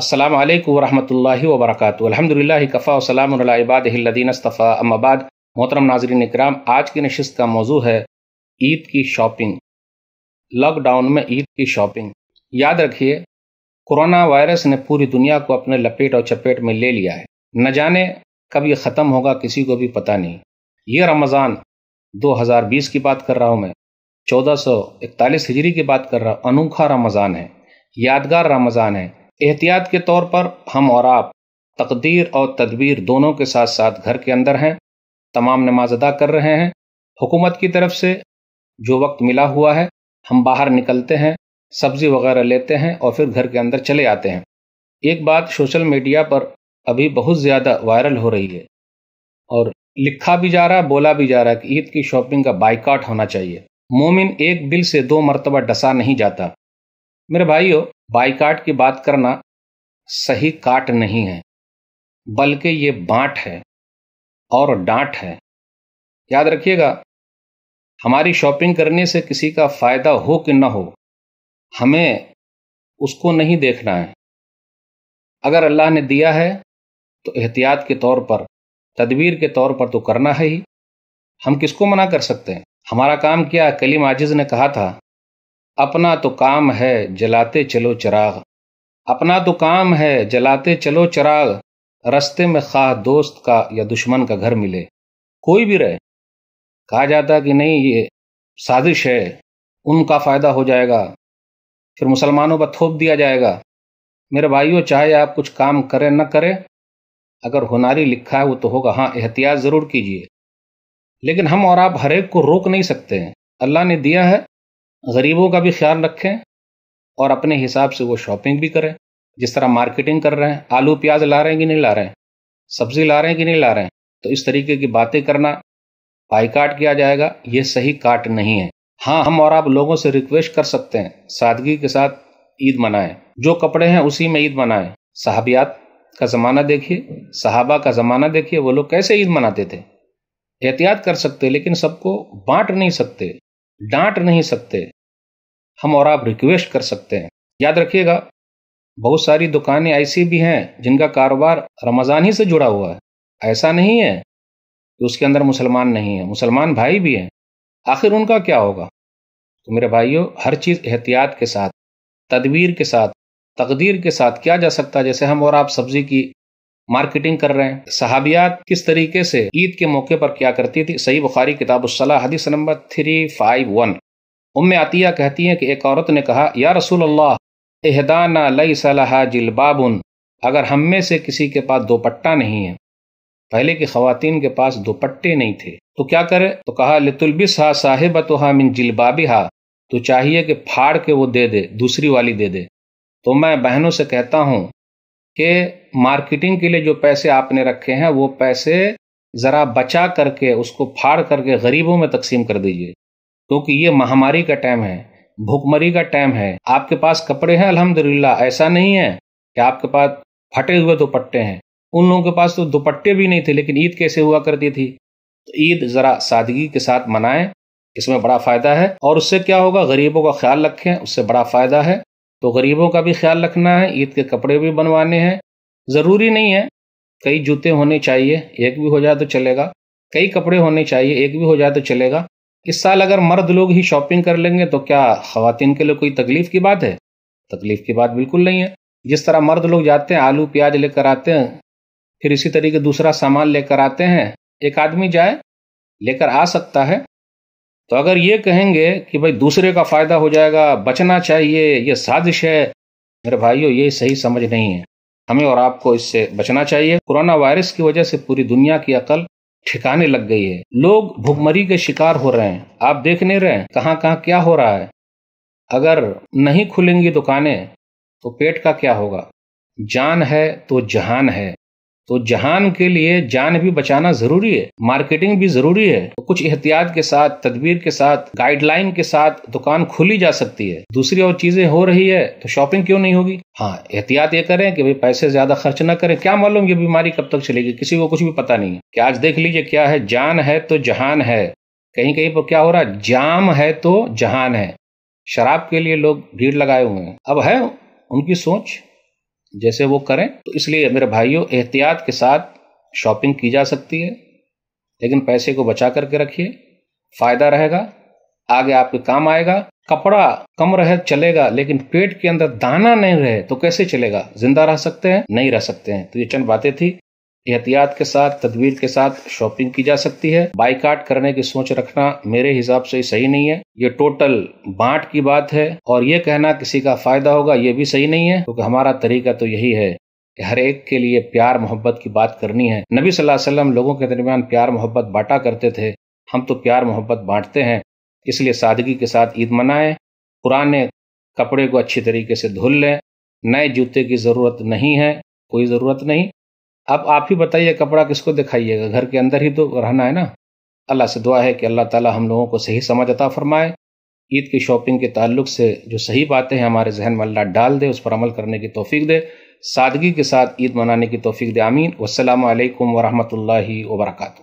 असलम वरहमल वबरक अलहमदिल्ला कफ़ा वसलामबादीन अस्तफ़ा अम्माबाद मोहतरम नाजरीन इकराम आज की नशस्त का मौजू है ईद की शॉपिंग लॉकडाउन में ईद की शॉपिंग याद रखिए कोरोना वायरस ने पूरी दुनिया को अपने लपेट और चपेट में ले लिया है न जाने कब ये ख़त्म होगा किसी को भी पता नहीं ये रमज़ान दो हजार बीस की बात कर रहा हूँ मैं चौदह सौ इकतालीस हिजरी की बात कर रहा हूँ अनोखा रमज़ान है यादगार रमज़ान है एहतियात के तौर पर हम और आप तकदीर और तदबीर दोनों के साथ साथ घर के अंदर हैं तमाम नमाज अदा कर रहे हैं हुकूमत की तरफ से जो वक्त मिला हुआ है हम बाहर निकलते हैं सब्जी वगैरह लेते हैं और फिर घर के अंदर चले आते हैं एक बात सोशल मीडिया पर अभी बहुत ज़्यादा वायरल हो रही है और लिखा भी जा रहा है बोला भी जा रहा है कि ईद की शॉपिंग का बाइकाट होना चाहिए मोमिन एक बिल से दो मरतबा डसा नहीं जाता मेरे भाइयों बाइकाट की बात करना सही काट नहीं है बल्कि ये बांट है और डांट है याद रखिएगा हमारी शॉपिंग करने से किसी का फायदा हो कि ना हो हमें उसको नहीं देखना है अगर अल्लाह ने दिया है तो एहतियात के तौर पर तदबीर के तौर पर तो करना है ही हम किसको मना कर सकते हैं हमारा काम क्या कलीम आजिज ने कहा था अपना तो काम है जलाते चलो चिराग अपना तो काम है जलाते चलो चिराग रस्ते में खास दोस्त का या दुश्मन का घर मिले कोई भी रहे कहा जाता कि नहीं ये साजिश है उनका फ़ायदा हो जाएगा फिर मुसलमानों पर थोप दिया जाएगा मेरे भाइयों चाहे आप कुछ काम करें न करें अगर हुनारी लिखा है वो तो होगा हाँ एहतियात ज़रूर कीजिए लेकिन हम और आप हरेक को रोक नहीं सकते हैं अल्लाह ने दिया है गरीबों का भी ख्याल रखें और अपने हिसाब से वो शॉपिंग भी करें जिस तरह मार्केटिंग कर रहे हैं आलू प्याज ला रहे हैं कि नहीं ला रहे हैं सब्जी ला रहे हैं कि नहीं ला रहे हैं तो इस तरीके की बातें करना बाई काट किया जाएगा ये सही काट नहीं है हाँ हम और आप लोगों से रिक्वेस्ट कर सकते हैं सादगी के साथ ईद मनाएं जो कपड़े हैं उसी में ईद मनाएं साहबियात का ज़माना देखिए सहाबा का ज़माना देखिए वो लोग कैसे ईद मनाते थे एहतियात कर सकते लेकिन सबको बांट नहीं सकते डांट नहीं सकते हम और आप रिक्वेस्ट कर सकते हैं याद रखिएगा बहुत सारी दुकानें ऐसी भी हैं जिनका कारोबार रमज़ान ही से जुड़ा हुआ है ऐसा नहीं है कि उसके अंदर मुसलमान नहीं है मुसलमान भाई भी हैं आखिर उनका क्या होगा तो मेरे भाइयों हर चीज़ एहतियात के साथ तदबीर के साथ तकदीर के साथ किया जा सकता है जैसे हम और आप सब्जी की मार्केटिंग कर रहे हैं सहाबियात किस तरीके से ईद के मौके पर क्या करती थी सही बुखारी किताब हदीस number three five one Umm Atiyya कहती हैं कि एक औरत ने कहा या रसूल अल्लाह एहदाना लई सलाहा जिलबाबुन अगर हम में से किसी के पास दोपट्टा नहीं है पहले की खातन के पास दोपट्टे नहीं थे तो क्या करे तो कहा लितुलबिस हा साहिब तो हा मिन जिलबाबी हा तो चाहिए कि फाड़ के वो दे दे दूसरी वाली दे दे तो मैं बहनों से कहता हूँ कि मार्केटिंग के लिए जो पैसे आपने रखे हैं वो पैसे ज़रा बचा करके उसको फाड़ करके गरीबों में तकसीम कर दीजिए क्योंकि ये महामारी का टाइम है भूखमरी का टाइम है आपके पास कपड़े हैं अल्हम्दुलिल्लाह ऐसा नहीं है कि आपके पास फटे हुए दुपट्टे हैं उन लोगों के पास तो दुपट्टे भी नहीं थे लेकिन ईद कैसे हुआ करती थी तो ईद ज़रा सादगी के साथ मनाएं इसमें बड़ा फ़ायदा है और उससे क्या होगा गरीबों का ख्याल रखें उससे बड़ा फ़ायदा है तो गरीबों का भी ख्याल रखना है ईद के कपड़े भी बनवाने हैं ज़रूरी नहीं है कई जूते होने चाहिए एक भी हो जाए तो चलेगा कई कपड़े होने चाहिए एक भी हो जाए तो चलेगा इस साल अगर मर्द लोग ही शॉपिंग कर लेंगे तो क्या खातन के लिए कोई तकलीफ की बात है तकलीफ की बात बिल्कुल नहीं है जिस तरह मर्द लोग जाते हैं आलू प्याज लेकर आते हैं फिर इसी तरीके दूसरा सामान लेकर आते हैं एक आदमी जाए लेकर आ सकता है तो अगर ये कहेंगे कि भाई दूसरे का फायदा हो जाएगा बचना चाहिए ये साजिश है मेरे भाइयों ये सही समझ नहीं है हमें और आपको इससे बचना चाहिए कोरोना वायरस की वजह से पूरी दुनिया की अकल ठिकाने लग गई है लोग भुखमरी के शिकार हो रहे हैं आप देख नहीं रहे हैं कहाँ कहाँ क्या हो रहा है अगर नहीं खुलेंगी दुकानें तो पेट का क्या होगा जान है तो जहान है तो जहान के लिए जान भी बचाना जरूरी है मार्केटिंग भी जरूरी है तो कुछ एहतियात के साथ तदबीर के साथ गाइडलाइन के साथ दुकान खुली जा सकती है दूसरी और चीजें हो रही है तो शॉपिंग क्यों नहीं होगी हाँ एहतियात ये करें कि भाई पैसे ज्यादा खर्च ना करें क्या मालूम ये बीमारी कब तक चलेगी किसी को कुछ भी पता नहीं है कि आज देख लीजिए क्या है जान है तो जहान है कहीं कहीं पर क्या हो रहा है जाम है तो जहान है शराब के लिए लोग भीड़ लगाए हुए हैं अब है उनकी सोच जैसे वो करें तो इसलिए मेरे भाइयों एहतियात के साथ शॉपिंग की जा सकती है लेकिन पैसे को बचा करके रखिए फायदा रहेगा आगे आपके काम आएगा कपड़ा कम रहे चलेगा लेकिन पेट के अंदर दाना नहीं रहे तो कैसे चलेगा जिंदा रह सकते हैं नहीं रह सकते हैं तो ये चंद बातें थी एहतियात के साथ तदवीर के साथ शॉपिंग की जा सकती है बाइकाट करने की सोच रखना मेरे हिसाब से सही नहीं है ये टोटल बांट की बात है और ये कहना किसी का फायदा होगा ये भी सही नहीं है क्योंकि तो हमारा तरीका तो यही है कि हर एक के लिए प्यार मोहब्बत की बात करनी है नबी सल्लल्लाहु अलैहि वसल्लम लोगों के दरमियान प्यार मोहब्बत बांटा करते थे हम तो प्यार मोहब्बत बांटते हैं इसलिए सादगी के साथ ईद मनाएं पुराने कपड़े को अच्छी तरीके से धुल लें नए जूते की ज़रूरत नहीं है कोई ज़रूरत नहीं अब आप ही बताइए कपड़ा किसको दिखाइएगा घर के अंदर ही तो रहना है ना अल्लाह से दुआ है कि अल्लाह ताला हम लोगों को सही समझ अता फरमाए ईद की शॉपिंग के ताल्लुक से जो सही बातें हैं हमारे जहन में अल्लाह डाल दे उस पर अमल करने की तोफ़ी दे सादगी के साथ ईद मनाने की तोफ़ी दे आमीन वालकम वरहमल वर्का